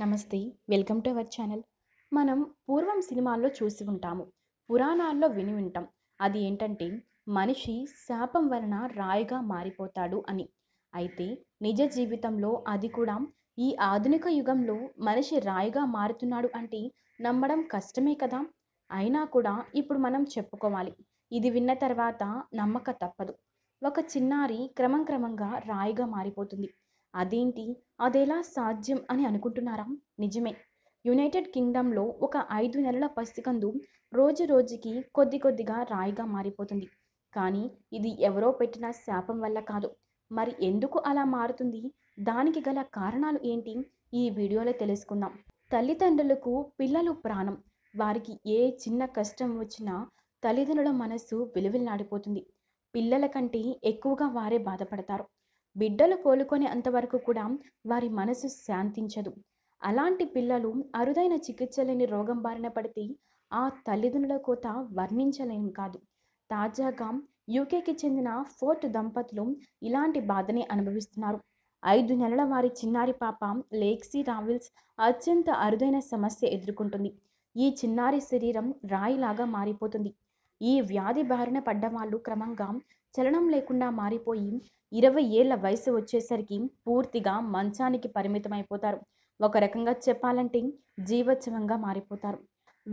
నమస్తే welcome to our channel మనం పూర్వం సినిమాల్లో చూసి ఉంటాము పురాణాల్లో విని ఉంటాం అది ఏంటంటే మనిషి శాపం వలన రాయిగా మారిపోతాడు అని అయితే నిజ జీవితంలో అది కూడా ఈ ఆధునిక యుగంలో మనిషి రాయిగా మారుతున్నాడు అంటే నమ్మడం కష్టమే కదా అయినా కూడా ఇప్పుడు మనం చెప్పుకోవాలి ఇది విన్న తర్వాత నమ్మక తప్పదు ఒక చిన్నారి క్రమం క్రమంగా రాయిగా మారిపోతుంది అదేంటి అదేలా సాధ్యం అని అనుకుంటున్నారా నిజమే యునైటెడ్ కింగ్డంలో ఒక ఐదు నెలల పసికందు రోజు రోజుకి కొద్ది కొద్దిగా రాయిగా మారిపోతుంది కానీ ఇది ఎవరో పెట్టిన శాపం వల్ల కాదు మరి ఎందుకు అలా మారుతుంది దానికి గల కారణాలు ఏంటి ఈ వీడియోలో తెలుసుకుందాం తల్లిదండ్రులకు పిల్లలు ప్రాణం వారికి ఏ చిన్న కష్టం వచ్చినా తల్లిదండ్రుల మనస్సు నాడిపోతుంది పిల్లల కంటే ఎక్కువగా వారే బాధపడతారు బిడ్డలు కోలుకొనే అంతవరకు కూడా వారి మనసు శాంతించదు అలాంటి పిల్లలు అరుదైన చికిత్స లేని రోగం బారిన పడితే ఆ తల్లిదండ్రుల కోత వర్ణించలేం కాదు తాజాగా యూకేకి చెందిన ఫోర్ట్ దంపతులు ఇలాంటి బాధనే అనుభవిస్తున్నారు ఐదు నెలల వారి చిన్నారి పాప లేక్సీ రావిల్స్ అత్యంత అరుదైన సమస్య ఎదుర్కొంటుంది ఈ చిన్నారి శరీరం రాయిలాగా మారిపోతుంది ఈ వ్యాధి బారిన పడ్డ వాళ్ళు క్రమంగా చలనం లేకుండా మారిపోయి ఇరవై ఏళ్ల వయసు వచ్చేసరికి పూర్తిగా మంచానికి పరిమితమైపోతారు ఒక రకంగా చెప్పాలంటే జీవోత్సవంగా మారిపోతారు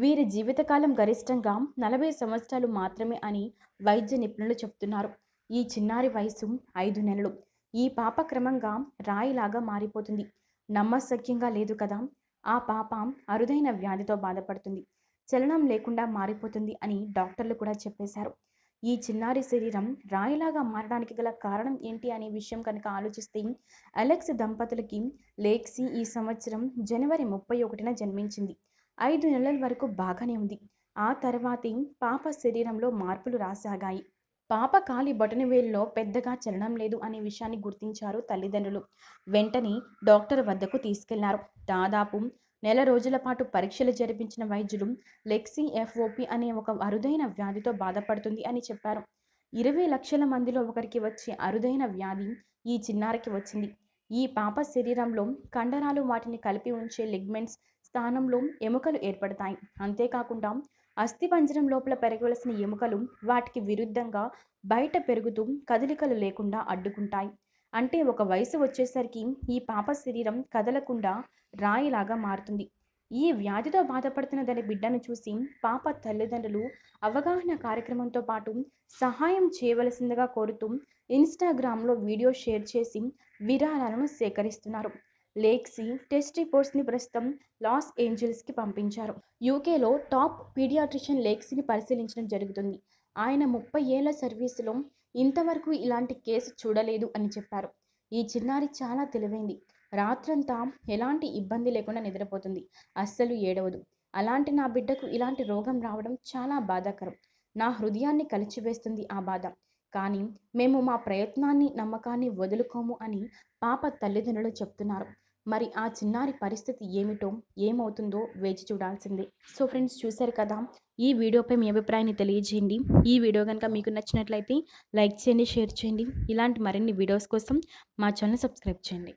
వీరి జీవితకాలం గరిష్టంగా నలభై సంవత్సరాలు మాత్రమే అని వైద్య నిపుణులు చెప్తున్నారు ఈ చిన్నారి వయసు ఐదు నెలలు ఈ పాప క్రమంగా రాయిలాగా మారిపోతుంది నమ్మసక్యంగా లేదు కదా ఆ పాప అరుదైన వ్యాధితో బాధపడుతుంది చలనం లేకుండా మారిపోతుంది అని డాక్టర్లు కూడా చెప్పేశారు ఈ చిన్నారి శరీరం రాయిలాగా మారడానికి గల కారణం ఏంటి అనే విషయం కనుక ఆలోచిస్తే అలెక్స్ దంపతులకి లేక్సీ ఈ సంవత్సరం జనవరి ముప్పై ఒకటిన జన్మించింది ఐదు నెలల వరకు బాగానే ఉంది ఆ తర్వాతే పాప శరీరంలో మార్పులు రాసాగాయి పాప కాలి వేల్లో పెద్దగా చలనం లేదు అనే విషయాన్ని గుర్తించారు తల్లిదండ్రులు వెంటనే డాక్టర్ వద్దకు తీసుకెళ్లారు దాదాపు నెల రోజుల పాటు పరీక్షలు జరిపించిన వైద్యులు లెక్సీ ఎఫ్ఓపి అనే ఒక అరుదైన వ్యాధితో బాధపడుతుంది అని చెప్పారు ఇరవై లక్షల మందిలో ఒకరికి వచ్చే అరుదైన వ్యాధి ఈ చిన్నారికి వచ్చింది ఈ పాప శరీరంలో కండరాలు వాటిని కలిపి ఉంచే లిగ్మెంట్స్ స్థానంలో ఎముకలు ఏర్పడతాయి అంతేకాకుండా అస్థిపంజరం లోపల పెరగవలసిన ఎముకలు వాటికి విరుద్ధంగా బయట పెరుగుతూ కదలికలు లేకుండా అడ్డుకుంటాయి అంటే ఒక వయసు వచ్చేసరికి ఈ పాప శరీరం కదలకుండా రాయిలాగా మారుతుంది ఈ వ్యాధితో బాధపడుతున్న దాని బిడ్డను చూసి పాప తల్లిదండ్రులు అవగాహన కార్యక్రమంతో పాటు సహాయం చేయవలసిందిగా కోరుతూ ఇన్స్టాగ్రామ్లో వీడియో షేర్ చేసి విరాళాలను సేకరిస్తున్నారు లేక్సీ టెస్ట్ రిపోర్ట్స్ని ప్రస్తుతం లాస్ ఏంజల్స్కి పంపించారు యూకేలో టాప్ పీడియాట్రిషియన్ లేక్సీని పరిశీలించడం జరుగుతుంది ఆయన ముప్పై ఏళ్ల సర్వీసులో ఇంతవరకు ఇలాంటి కేసు చూడలేదు అని చెప్పారు ఈ చిన్నారి చాలా తెలివైంది రాత్రంతా ఎలాంటి ఇబ్బంది లేకుండా నిద్రపోతుంది అస్సలు ఏడవదు అలాంటి నా బిడ్డకు ఇలాంటి రోగం రావడం చాలా బాధాకరం నా హృదయాన్ని కలిచివేస్తుంది ఆ బాధ కానీ మేము మా ప్రయత్నాన్ని నమ్మకాన్ని వదులుకోము అని పాప తల్లిదండ్రులు చెప్తున్నారు మరి ఆ చిన్నారి పరిస్థితి ఏమిటో ఏమవుతుందో వేచి చూడాల్సిందే సో ఫ్రెండ్స్ చూశారు కదా ఈ వీడియోపై మీ అభిప్రాయాన్ని తెలియజేయండి ఈ వీడియో కనుక మీకు నచ్చినట్లయితే లైక్ చేయండి షేర్ చేయండి ఇలాంటి మరిన్ని వీడియోస్ కోసం మా ఛానల్ సబ్స్క్రైబ్ చేయండి